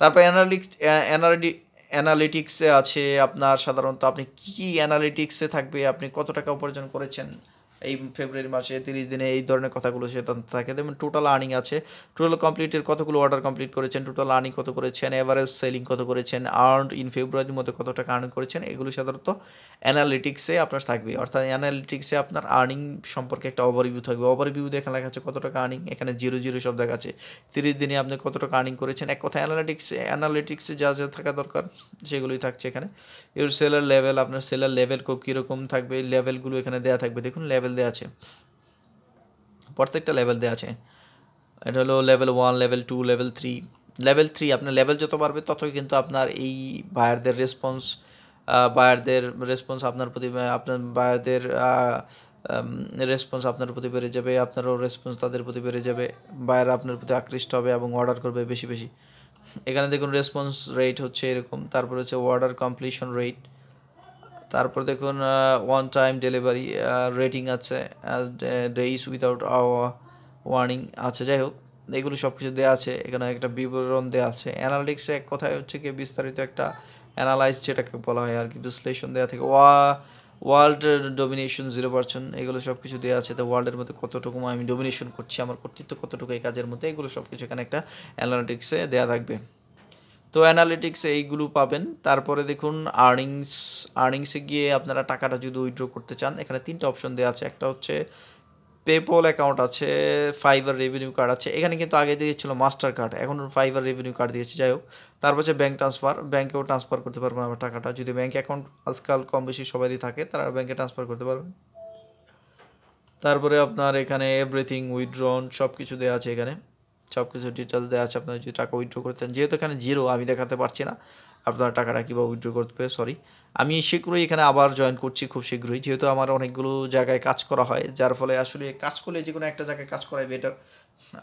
[SPEAKER 1] তারপর অ্যানালিক্স অ্যানালিটি অ্যানালিটিক্সে আছে আপনার সাধারণত আপনি কী কী অ্যানালিটিক্সে থাকবে আপনি কত টাকা উপার্জন করেছেন এই ফেব্রুয়ারি মাসে তিরিশ দিনে এই ধরনের কথাগুলো সিদ্ধান্ত থাকে যেমন টোটাল আর্নিং আছে টোটাল কমপ্লিটের কতগুলো অর্ডার কমপ্লিট করেছেন টোটাল আর্নিং কত করেছেন অ্যাভারেজ সেলিং কত করেছেন আর্ন ইন ফেব্রুয়ারির মধ্যে কত টাকা আর্ন করেছেন এগুলো সাধারণত অ্যানালিটিক্সে আপনার থাকবে অর্থাৎ অ্যানালিটিক্সে আপনার আর্নিং সম্পর্কে একটা ওভারভিউ থাকবে ওভারভিউ দেখা লেখা আছে কত টাকা আর্নিং এখানে জিরো জিরো সব দেখা আছে তিরিশ দিনে আপনি কত টাকা আর্নিং করেছেন এক কথা অ্যানালিটিক্স অ্যানালিটিক্সে যা যা থাকা দরকার সেগুলোই থাকছে এখানে এর সেলার লেভেল আপনার সেলার লেভেল কীরকম থাকবে লেভেলগুলো এখানে দেওয়া থাকবে দেখুন লেভেল লেভেল দেওয়া আছে প্রত্যেকটা লেভেল দেওয়া আছে এটা হলো level one level two level three level three আপনার লেভেল যত বাড়বে ততই কিন্তু আপনার এই বায়ারদের রেসপন্স বায়ারদের রেসপন্স আপনার প্রতি আপনার বায়ারদের রেসপন্স আপনার প্রতি বেড়ে যাবে আপনারও রেসপন্স তাদের প্রতি বেড়ে যাবে বায়ার আপনার প্রতি আকৃষ্ট হবে এবং অর্ডার করবে বেশি বেশি এখানে দেখুন রেসপন্স রেট হচ্ছে এরকম তারপর হচ্ছে অর্ডার কমপ্লিশন রেট তারপর দেখুন ওয়ান টাইম ডেলিভারি রেটিং আছে ডেইস উইদাউট ওয়ার্নিং আছে যাই হোক এগুলো সব কিছু দেওয়া আছে এখানে একটা বিবরণ দেওয়া আছে অ্যানালিটিক্সে এক কথায় হচ্ছে কি বিস্তারিত একটা অ্যানালাইজ যেটাকে বলা হয় আর কি বিশ্লেষণ দেওয়া থেকে ওয়া ওয়ার্ল্ড ডোমিনেশন জিরো পার্সেন্ট এগুলো সব কিছু দেওয়া আছে তো ওয়ার্ল্ডের মধ্যে কতটুকু আমি ডোমিনেশন করছি আমার কর্তৃত্ব কতটুকু এই কাজের মধ্যে এগুলো সব কিছু এখানে একটা অ্যানালিটিক্সে দেওয়া থাকবে তো অ্যানালিটিক্সে এইগুলো পাবেন তারপরে দেখুন আর্নিংস আর্নিংসে গিয়ে আপনারা টাকাটা যদি উইথড্র করতে চান এখানে তিনটা অপশন দেওয়া আছে একটা হচ্ছে পেপল অ্যাকাউন্ট আছে ফাইবার রেভিনিউ কার্ড আছে এখানে কিন্তু আগে দিয়েছিল মাস্টার কার্ড এখন ফাইবার রেভিনিউ কার্ড দিয়েছে যাই হোক তারপর হচ্ছে ব্যাঙ্ক ট্রান্সফার ব্যাঙ্কেও ট্রান্সফার করতে পারবেন আমার টাকাটা যদি ব্যাঙ্ক অ্যাকাউন্ট আজকাল কম বেশি সবারই থাকে তারা ব্যাঙ্কে ট্রান্সফার করতে পারবেন তারপরে আপনার এখানে এভরিথিং উইথড্রন সব কিছু দেওয়া আছে এখানে সব কিছু ডিটেলস দেওয়া আছে আপনারা যদি টাকা উইথড্র করতে চান যেহেতু এখানে জিরো আমি দেখাতে পারছি না আপনারা টাকাটা কীভাবে উইথড্র করতে সরি আমি শীঘ্রই এখানে আবার জয়েন করছি খুব শীঘ্রই যেহেতু আমার অনেকগুলো জায়গায় কাজ করা হয় যার ফলে আসলে কাজ করলে যে কোনো একটা জায়গায় কাজ করাই বেটার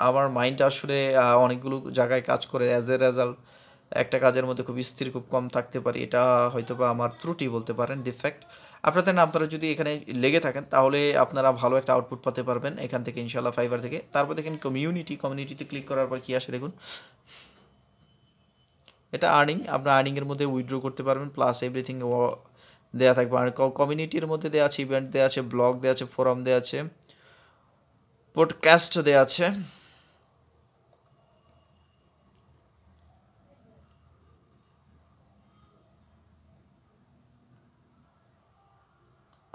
[SPEAKER 1] আমার মাইন্ড আসলে অনেকগুলো জায়গায় কাজ করে অ্যাজ এ রেজাল্ট একটা কাজের মধ্যে খুব স্থির খুব কম থাকতে পারি এটা হয়তো বা আমার ত্রুটি বলতে পারেন ডিফেক্ট আপনাদের আপনারা যদি এখানে লেগে থাকেন তাহলে আপনারা ভালো একটা আউটপুট পাতে পারবেন এখান থেকে ইনশাল্লাহ ফাইবার থেকে তারপর দেখেন কমিউনিটি কমিউনিটিতে ক্লিক করার পর কী আসে দেখুন এটা আর্নিং আপনার আর্নিংয়ের মধ্যে উইথড্র করতে পারবেন প্লাস এভরিথিং দেওয়া থাকবে আর কমিউনিটির মধ্যে দেওয়া আছে ইভেন্ট দেওয়া আছে ব্লগ দেওয়া আছে ফোরাম দেওয়া আছে পডকাস্ট দেওয়া আছে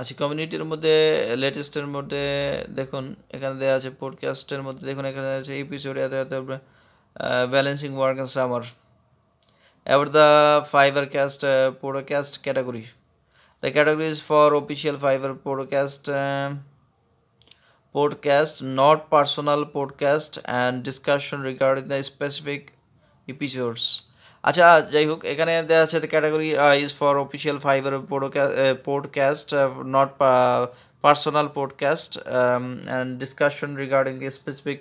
[SPEAKER 1] আচ্ছা কমিউনিটির মধ্যে লেটেস্টের মধ্যে দেখুন এখানে দেওয়া আছে পডকাস্টের মধ্যে দেখুন এখানে আছে এপিসোড এত এত ব্যালেন্সিং ওয়ার্ক অ্যান্ড সামার এবার the Fiverr cast podcast category the category is for official Fiverr podcast not personal podcast and discussion regarding the specific episodes আচ্ছা যাই হোক এখানে দেওয়া আছে category is for official Fiverr podcast not personal podcast and discussion regarding specific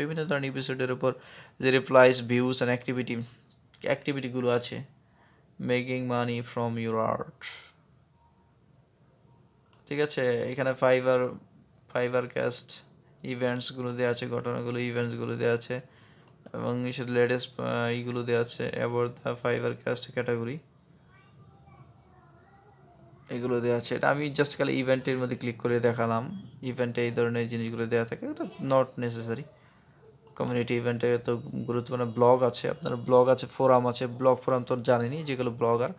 [SPEAKER 1] বিভিন্ন ধরনের এপিসোডের উপর যে রিপ্লাইস ভিউজ অ্যান্ড অ্যাক্টিভিটি অ্যাক্টিভিটিগুলো আছে making money from your art ঠিক আছে এখানে ফাইবার ফাইবার ক্যাস্ট ইভেন্টসগুলো দেওয়া আছে ঘটনাগুলো ইভেন্টসগুলো দেওয়া আছে এবং নিচের লেটেস্ট ইগুলো দেওয়া আছে about the Fiverr cast category এগুলো দেওয়া আছে এটা আমি জাস্ট খালি ইভেন্টের মধ্যে ক্লিক করে দেখালাম ইভেন্টে এই ধরনের জিনিসগুলো দেওয়া থাকে এটা নট নেসেসারি কমিউনিটি ইভেন্টে তো গুরুত্বপূর্ণ ব্লগ আছে আপনার ব্লগ আছে ফোরাম আছে ব্লগ ফোরাম তো জানেনি যেগুলো ব্লগার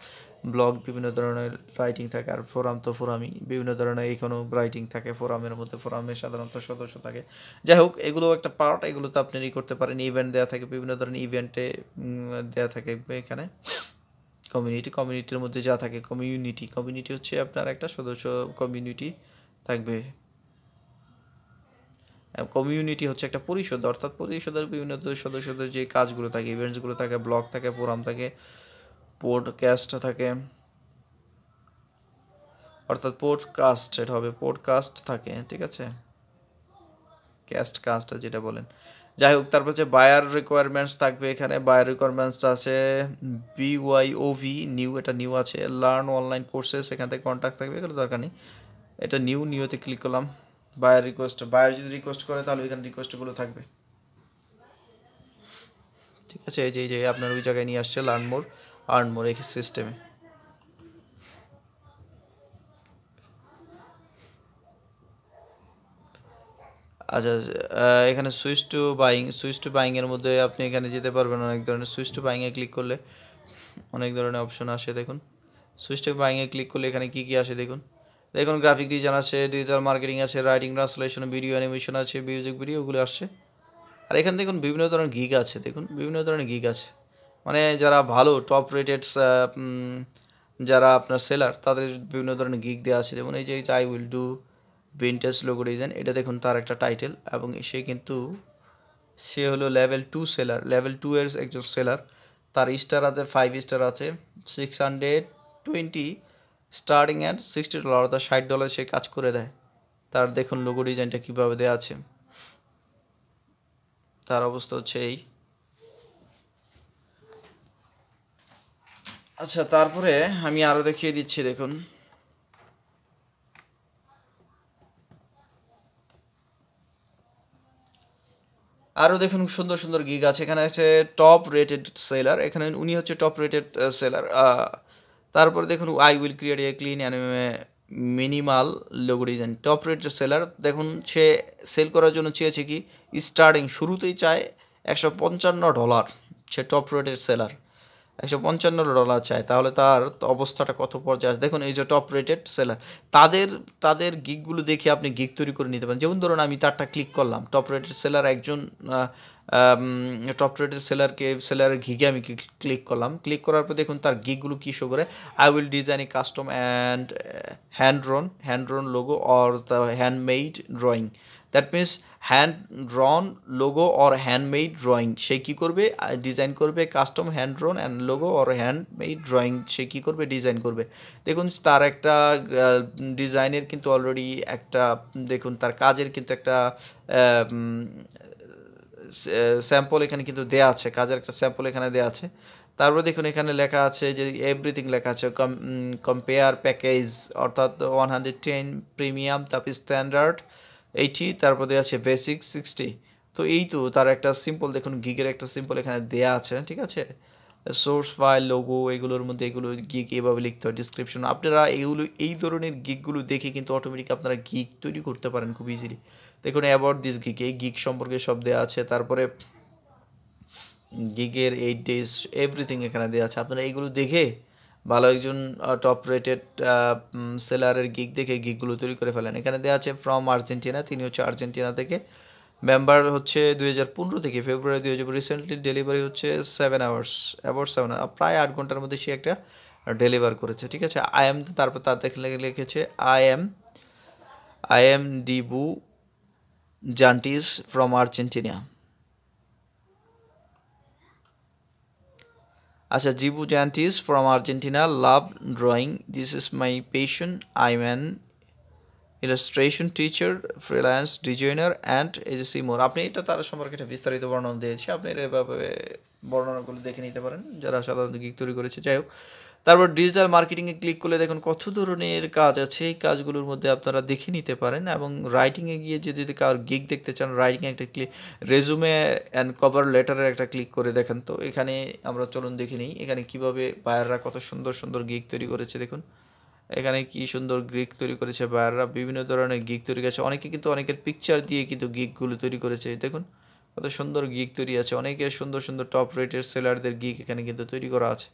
[SPEAKER 1] ব্লগ বিভিন্ন ধরনের রাইটিং থাকে আর ফোরাম তো ফোরামই বিভিন্ন ধরনের এখানেও রাইটিং থাকে ফোরামের মধ্যে ফোরামে সাধারণত সদস্য থাকে যাই হোক এগুলো একটা পার্ট এগুলো তো আপনি করতে পারেন ইভেন্ট দেওয়া থাকে বিভিন্ন ধরনের ইভেন্টে দেওয়া থাকে এখানে কমিউনিটি কমিউনিটির মধ্যে যা থাকে কমিউনিটি কমিউনিটি হচ্ছে আপনার একটা সদস্য কমিউনিটি থাকবে কমিউনিটি হচ্ছে একটা পরিষদ অর্থাৎ পরিষদের বিভিন্ন সদস্যদের যে কাজগুলো থাকে ইভেন্টসগুলো থাকে ব্লগ থাকে ফোরাম থাকে পোডকাস্ট থাকে অর্থাৎ পোডকাস্ট এটা হবে পোডকাস্ট থাকে ঠিক আছে ক্যাস্ট কাস্ট যেটা বলেন যাই হোক তারপর হচ্ছে বায়ার রিকোয়ারমেন্টস থাকবে এখানে বায়ার রিকোয়ারমেন্টসটা আছে ওভি নিউ এটা নিউ আছে লার্ন অনলাইন কোর্সেস এখান থেকে কন্ট্যাক্ট থাকবে এগুলো দরকার নেই এটা নিউ নিউতে ক্লিক করলাম বায়ার রিকোয়েস্ট বায়ার যদি রিকোয়েস্ট করে তাহলে এখানে রিকোয়েস্টগুলো থাকবে ঠিক আছে এই যে এই যে আপনার ওই জায়গায় নিয়ে আসছে লার্ন মোর মোর এই সিস্টেমে আচ্ছা, আচ্ছা এখানে switch to buying switch to বাইংয়ের মধ্যে আপনি এখানে যেতে পারবেন অনেক ধরনের সুইচ টু বাইংয়ে ক্লিক করলে অনেক ধরনের অপশন আসে দেখুন সুইচ টু বাইংয়ে ক্লিক করলে এখানে কি কি আসে দেখুন দেখুন গ্রাফিক ডিজাইন আছে ডিজিটাল মার্কেটিং আছে রাইটিং ট্রান্সলেশন ভিডিও অ্যানিমেশন আছে মিউজিক ভিডিওগুলো আসছে আর এখানে দেখুন বিভিন্ন ধরনের গিগ আছে দেখুন বিভিন্ন ধরনের গিগ আছে মানে যারা ভালো টপ রেটেড যারা আপনার সেলার তাদের বিভিন্ন ধরনের গিক দেওয়া আছে যেমন এই যে I will do vintage logo design এটা দেখুন তার একটা টাইটেল এবং সে কিন্তু সে হলো level two seller level two এর একজন সেলার তার স্টার আছে ফাইভ স্টার আছে six hundred twenty starting and sixty dollar অর্থাৎ ষাট ডলার সে কাজ করে দেয় তার দেখুন লোগো ডিজাইনটা কীভাবে দেওয়া আছে তার অবস্থা হচ্ছে এই আচ্ছা তারপরে আমি আরও দেখিয়ে দিচ্ছি দেখুন আরও দেখুন সুন্দর সুন্দর গিগ আছে এখানে আছে টপ রেটেড সেলার এখানে উনি হচ্ছে টপ রেটেড সেলার তারপর দেখুন I will create a clean anime minimal logo design top rated seller দেখুন সে সেল করার জন্য চেয়েছে কি স্টার্টিং শুরুতেই চায় একশো পঞ্চান্ন ডলার সে টপ রেটেড সেলার একশো পঞ্চান্ন ডলার চায় তাহলে তার অবস্থাটা কত পর্যায়ে আসে দেখুন এই যে টপ রেটেড সেলার তাদের তাদের গিকগুলো দেখে আপনি গিক তৈরি করে নিতে পারেন যেমন ধরুন আমি তারটা ক্লিক করলাম টপ রেটেড সেলার একজন টপ রেটেড সেলারকে সেলারের ঘিগে আমি ক্লিক করলাম ক্লিক করার পর দেখুন তার গিকগুলো কী শো করে I will design a custom and hand drawn hand drawn logo or the handmade drawing that means hand drawn logo or handmade drawing সে কী করবে ডিজাইন করবে custom hand drawn and logo or handmade drawing সে কী করবে design করবে দেখুন তার একটা ডিজাইনের কিন্তু অলরেডি একটা দেখুন তার কাজের কিন্তু একটা স্যাম্পল এখানে কিন্তু দেয়া আছে কাজের একটা স্যাম্পল এখানে দেয়া আছে তারপরে দেখুন এখানে লেখা আছে যে এভরিথিং লেখা আছে কম্পেয়ার প্যাকেজ অর্থাৎ ওয়ান হান্ড্রেড টেন প্রিমিয়াম তারপর স্ট্যান্ডার্ড এইটি তারপর দেওয়া আছে বেসিক সিক্সটি তো এই তো তার একটা সিম্পল দেখুন গিগের একটা সিম্পল এখানে দেয়া আছে ঠিক আছে সোর্স ফাইল লোগো এগুলোর মধ্যে এগুলো গিগ এভাবে লিখতে হয় ডিসক্রিপশন আপনারা এগুলো এই ধরনের গিকগুলো দেখে কিন্তু অটোমেটিক আপনারা গিক তৈরি করতে পারেন খুব ইজিলি দেখুন অ্যাবাউট দিস গিক এই গিক সম্পর্কে সব দেওয়া আছে তারপরে গিগের এইট ডেজ এভরিথিং এখানে দেওয়া আছে আপনারা এগুলো দেখে ভালো একজন টপ রেটেড সেলারের গিগ দেখে গিগগুলো তৈরি করে ফেলেন এখানে দেওয়া আছে ফ্রম আর্জেন্টিনা তিনি হচ্ছে আর্জেন্টিনা থেকে মেম্বার হচ্ছে দুই হাজার পনেরো থেকে ফেব্রুয়ারি দুই হাজার রিসেন্টলি ডেলিভারি হচ্ছে সেভেন আওয়ার্স অ্যাবাউট সেভেন প্রায় আট ঘন্টার মধ্যে সে একটা ডেলিভার করেছে ঠিক আছে আই এম তারপর তার দেখে লিখেছে I am I am Dibu Jantis from Argentina আচ্ছা Jibu Jantis from Argentina love drawing this is my passion I man illustration teacher freelance designer and এই যে সিমোর আপনি এটা তার সম্পর্কে একটা বিস্তারিত বর্ণনা দিয়েছি আপনি এভাবে বর্ণনাগুলো দেখে নিতে পারেন যারা সাধারণত গিক তৈরি করেছে যাই হোক তারপর ডিজিটাল মার্কেটিংয়ে ক্লিক করলে দেখুন কত ধরনের কাজ আছে এই কাজগুলোর মধ্যে আপনারা দেখে নিতে পারেন এবং রাইটিংয়ে গিয়ে যে যদি কার গিগ দেখতে চান রাইটিংয়ে একটা ক্লিক রেজুমে অ্যান্ড কভার লেটারের একটা ক্লিক করে দেখেন তো এখানে আমরা চলুন দেখে নিই এখানে কিভাবে বায়াররা কত সুন্দর সুন্দর গিগ তৈরি করেছে দেখুন এখানে কি সুন্দর গিক তৈরি করেছে বায়াররা বিভিন্ন ধরনের গিক তৈরি করেছে অনেকে কিন্তু অনেকের পিকচার দিয়ে কিন্তু গিকগুলো তৈরি করেছে দেখুন কত সুন্দর গিক তৈরি আছে অনেকে সুন্দর সুন্দর টপ রেটের সেলারদের গিক এখানে কিন্তু তৈরি করা আছে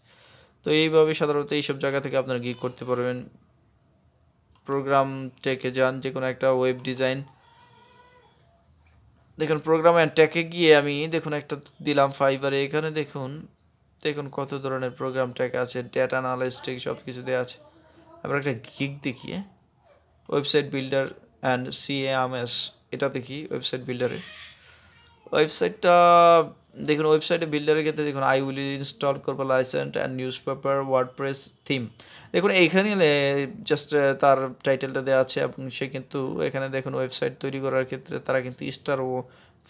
[SPEAKER 1] তো এইভাবে সাধারণত এইসব জায়গা থেকে আপনারা গিক করতে পারবেন প্রোগ্রাম টেকে যান যে কোনো একটা ওয়েব ডিজাইন দেখুন প্রোগ্রাম অ্যান্ড ট্যাকে গিয়ে আমি দেখুন একটা দিলাম ফাইবারে এখানে দেখুন দেখুন কত ধরনের প্রোগ্রাম ট্যাক আছে ডেটা অ্যানালিস্টিক সব কিছু দেওয়া আছে আমরা একটা গিক দেখিয়ে ওয়েবসাইট বিল্ডার অ্যান্ড সিএমএস এটা দেখি ওয়েবসাইট বিল্ডারে ওয়েবসাইটটা দেখুন ওয়েবসাইটে বিল্ডারের ক্ষেত্রে দেখুন আই উইল ইনস্টল করবো license and newspaper WordPress theme দেখুন এইখানে জাস্ট তার টাইটেলটা দেওয়া আছে এবং সে কিন্তু এখানে দেখুন ওয়েবসাইট তৈরি করার ক্ষেত্রে তারা কিন্তু স্টার ও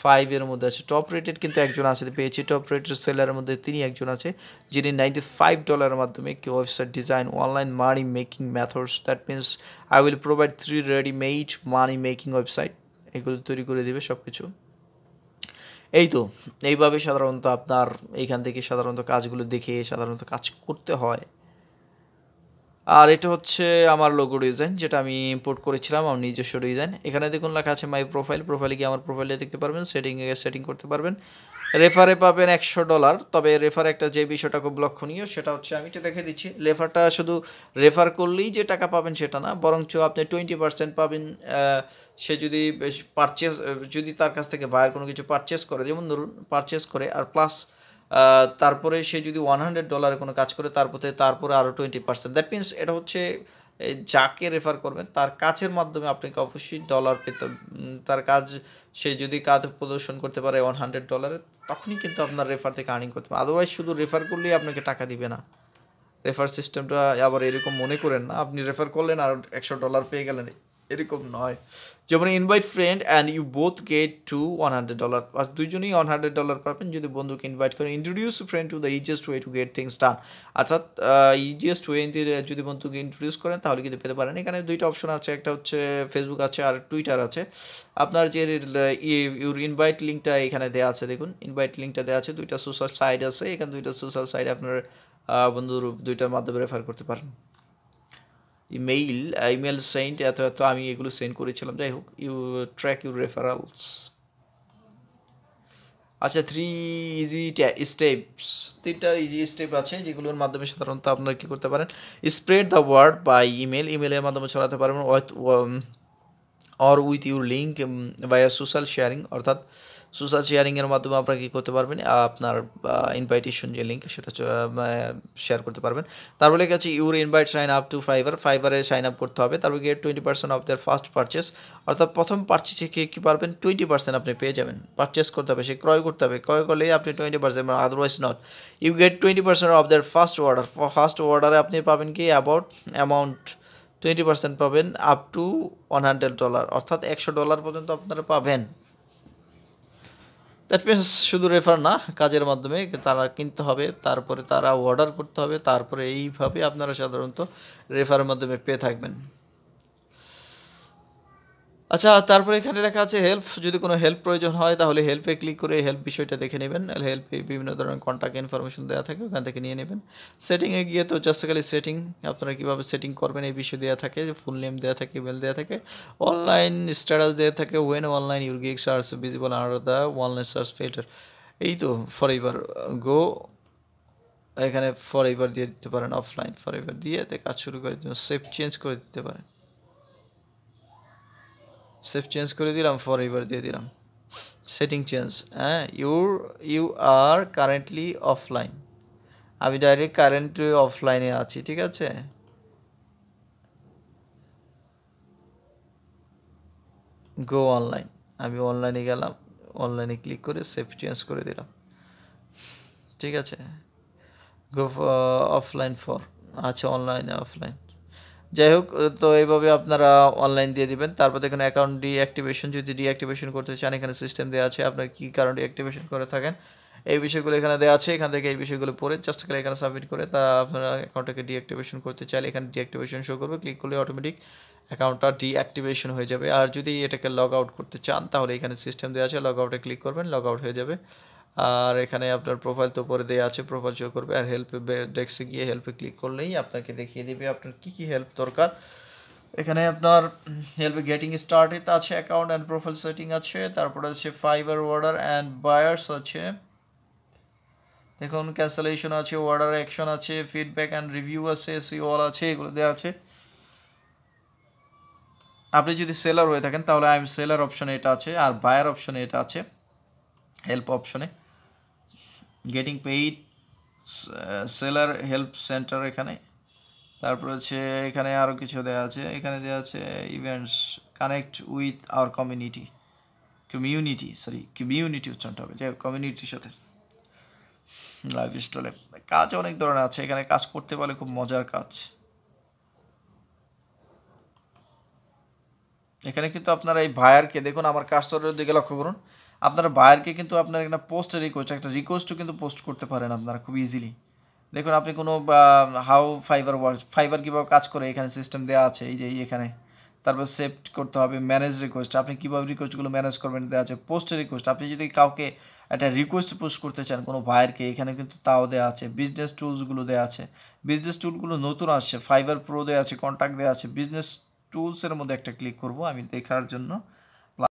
[SPEAKER 1] ফাইভের মধ্যে আছে টপ রেটেড কিন্তু একজন আছে পেয়েছি টপ রেটেড সেলারের মধ্যে তিনি একজন আছে যিনি নাইনটি ফাইভ ডলারের মাধ্যমে কি website design online money making methods that means I will provide three readymade money making website এগুলো তৈরি করে দেবে সব কিছু এই তো এইভাবে সাধারণত আপনার এইখান থেকে সাধারণত কাজগুলো দেখে সাধারণত কাজ করতে হয় আর এটা হচ্ছে আমার লোগো ডিজাইন যেটা আমি ইম্পোর্ট করেছিলাম আমার নিজস্ব ডিজাইন এখানে দেখুন লেখা আছে মাই প্রোফাইল প্রোফাইলে গিয়ে আমার প্রোফাইলে দেখতে পারবেন সেটিংয়ে সেটিং করতে পারবেন রেফারে পাবেন একশো ডলার তবে রেফার একটা যে বিষয়টা খুব লক্ষণীয় সেটা হচ্ছে আমি এটা দেখে দিচ্ছি রেফারটা শুধু রেফার করলেই যে টাকা পাবেন সেটা না বরঞ্চ আপনি টোয়েন্টি পার্সেন্ট পাবেন সে যদি বেশ পারচেস যদি তার কাছ থেকে বায়ার কোনো কিছু পারচেস করে যেমন ধরুন পারচেস করে আর প্লাস তারপরে সে যদি ওয়ান হান্ড্রেড ডলারের কোনো কাজ করে তারপরে তারপরে আরও টোয়েন্টি পার্সেন্ট দ্যাট মিনস এটা হচ্ছে যাকে রেফার করবেন তার কাজের মাধ্যমে আপনাকে অবশ্যই ডলার পেতে তার কাজ সে যদি কাজ প্রদর্শন করতে পারে ওয়ান হান্ড্রেড ডলারে তখনই কিন্তু আপনার রেফার থেকে আর্নিং করতে পারে আদারওয়াইজ শুধু রেফার করলেই আপনাকে টাকা দিবে না রেফার সিস্টেমটা আবার এরকম মনে করেন না আপনি রেফার করলেন আর একশো ডলার পেয়ে গেলেন এরকম নয় যেমন invite friend and you both get to one hundred dollar আর দুজনেই ওয়ান হান্ড্রেড ডলার পাবেন যদি বন্ধুকে ইনভাইট করেন introduce friend to the easiest way to get things done অর্থাৎ ইজিয়েস্ট ওয়ে যদি বন্ধুকে ইন্ট্রোডিউস করেন তাহলে কিন্তু পেতে পারেন এখানে দুইটা অপশন আছে একটা হচ্ছে ফেসবুক আছে আর টুইটার আছে আপনার যে ইউর ইনভাইট লিঙ্কটা এখানে দেওয়া আছে দেখুন ইনভাইট লিঙ্কটা দেওয়া আছে দুইটা সোশ্যাল সাইট আছে এখানে দুইটা সোশ্যাল সাইট আপনার বন্ধুর দুইটার মাধ্যমে রেফার করতে পারেন ইমেইল ইমেল সেন্ড এত এত আমি এগুলো সেন্ড করেছিলাম যাই হোক ইউ ট্র্যাক ইউর রেফারালস আচ্ছা থ্রি ইজি স্টেপস তিনটা ইজি স্টেপ আছে যেগুলোর মাধ্যমে সাধারণত আপনারা কী করতে পারেন spread the word by email ইমেলের মাধ্যমে ছড়াতে পারবেন or with your link by social sharing অর্থাৎ সোশ্যাল শেয়ারিংয়ের মাধ্যমে আপনারা কী করতে পারবেন আপনার ইনভাইটেশন যে লিঙ্ক সেটা শেয়ার করতে পারবেন তারপর লেখা আছে your invite sign up to Fiverr ফাইবারে সাইন আপ করতে হবে তারপর গিয়ে twenty percent off their first purchase অর্থাৎ প্রথম পারচেসে কে কী পারবেন টোয়েন্টি পার্সেন্ট আপনি পেয়ে যাবেন পারচেস করতে হবে সে ক্রয় করতে হবে ক্রয় করলে আপনি twenty percent otherwise not you get twenty percent off their first order first অর্ডারে আপনি পাবেন কি অ্যাবাউট অ্যামাউন্ট টোয়েন্টি পার্সেন্ট পাবেন up to one hundred dollar অর্থাৎ একশো ডলার পর্যন্ত আপনারা পাবেন মিনস শুধু রেফার না কাজের মাধ্যমে তারা কিনতে হবে তারপরে তারা অর্ডার করতে হবে তারপরে এইভাবে আপনারা সাধারণত রেফারের মাধ্যমে পেয়ে থাকবেন আচ্ছা তারপরে এখানে লেখা আছে হেল্প যদি কোনো হেল্প প্রয়োজন হয় তাহলে হেল্পে ক্লিক করে হেল্প বিষয়টা দেখে নেবেন হেল্পে বিভিন্ন ধরনের কন্ট্যাক্ট ইনফরমেশন দেওয়া থাকে ওখান থেকে নিয়ে নেবেন সেটিংয়ে গিয়ে তো জাস্ট খালি সেটিং আপনারা কীভাবে সেটিং করবেন এই বিষয় দেওয়া থাকে ফুল নেম দেওয়া থাকে ইমেল দেওয়া থাকে অনলাইন স্ট্যাটাস দেওয়া থাকে when online your gig search visible আর দ্য অনলাইন সার্চ ফিল্টার এই তো ফর এভার গো এখানে ফর এভার দিয়ে দিতে পারেন অফলাইন ফর এভার দিয়ে কাজ শুরু করে দিতে সেভ চেঞ্জ করে দিতে পারেন সেফ চেঞ্জ করে দিলাম ফর এভার দিয়ে দিলাম সেটিং চেঞ্জ হ্যাঁ your you are currently offline আমি ডাইরেক্ট কারেন্ট অফলাইনে আছি ঠিক আছে গো অনলাইন আমি অনলাইনে গেলাম অনলাইনে ক্লিক করে সেফ চেঞ্জ করে দিলাম ঠিক আছে গো অফলাইন ফর আচ্ছা অনলাইনে অফলাইন যাই হোক তো এইভাবে আপনারা অনলাইন দিয়ে দিবেন তারপর দেখুন অ্যাকাউন্ট ডিঅ্যাক্টিভেশন যদি ডিঅ্যাক্টিভেশন করতে চান এখানে সিস্টেম দেওয়া আছে আপনার কী কারণ ডিঅ্যাক্টিভেশন করে থাকেন এই বিষয়গুলো এখানে দেওয়া আছে এখান থেকে এই বিষয়গুলো পড়ে জাস্ট করে এখানে সাবমিট করে তা আপনারা অ্যাকাউন্টটাকে ডিঅ্যাক্টিভেশন করতে চাইলে এখানে ডিঅ্যাক্টিভেশন শো করবে ক্লিক করলে অটোমেটিক অ্যাকাউন্টটা ডিঅ্যাক্টিভেশন হয়ে যাবে আর যদি এটাকে লগ আউট করতে চান তাহলে এখানে সিস্টেম দেওয়া আছে লগ আউটে ক্লিক করবেন লগ আউট হয়ে যাবে আর এখানে আপনার প্রোফাইল তো পরে দেওয়া আছে প্রোফাইল শো করবে আর হেল্প ডেস্কে গিয়ে হেল্পে ক্লিক করলেই আপনাকে দেখিয়ে দেবে আপনার কি কি হেল্প দরকার এখানে আপনার হেল্পে গেটিং স্টার্টেড আছে অ্যাকাউন্ট অ্যান্ড প্রোফাইল সেটিং আছে তারপরে আছে ফাইবার ওয়ার্ডার অ্যান্ড বায়ার্স আছে দেখুন ক্যান্সেলেশন আছে ওয়ার্ডার অ্যাকশন আছে ফিডব্যাক অ্যান্ড রিভিউ আছে অল আছে এগুলো দেওয়া আছে আপনি যদি সেলার হয়ে থাকেন তাহলে আই এম সেলার অপশনে এটা আছে আর বায়ার অপশনে এটা আছে হেল্প অপশনে getting paid seller help centre এখানে তারপর হচ্ছে এখানে আরও কিছু দেওয়া আছে এখানে দেওয়া আছে events connect with our community community sorry community উচ্চারণটা হবে যে কমিউনিটির সাথে লাইফ স্টাইলে কাজ অনেক ধরনের আছে এখানে কাজ করতে পারলে খুব মজার কাজ এখানে কিন্তু আপনারা এই ভায়ারকে দেখুন আমার কাজ দিকে লক্ষ্য করুন আপনার বায়ারকে কিন্তু আপনার একটা পোস্ট রিকোয়েস্ট একটা রিকোয়েস্টও কিন্তু পোস্ট করতে পারেন আপনারা খুব ইজিলি দেখুন আপনি কোনো হাউ ফাইবার ওয়ার্ক ফাইবার কীভাবে কাজ করে এখানে সিস্টেম দেওয়া আছে এই যে এখানে তারপর সেভ করতে হবে ম্যানেজ রিকোয়েস্ট আপনি কীভাবে রিকোয়েস্টগুলো ম্যানেজ করবেন দেওয়া আছে পোস্ট রিকোয়েস্ট আপনি যদি কাউকে একটা রিকোয়েস্ট পোস্ট করতে চান কোনো বায়ারকে এখানে কিন্তু তাও দেওয়া আছে বিজনেস টুলসগুলো দেওয়া আছে বিজনেস টুলগুলো নতুন আসছে ফাইবার প্রো দেওয়া আছে কন্ট্যাক্ট দেওয়া আছে বিজনেস টুলসের মধ্যে একটা ক্লিক করব আমি দেখার জন্য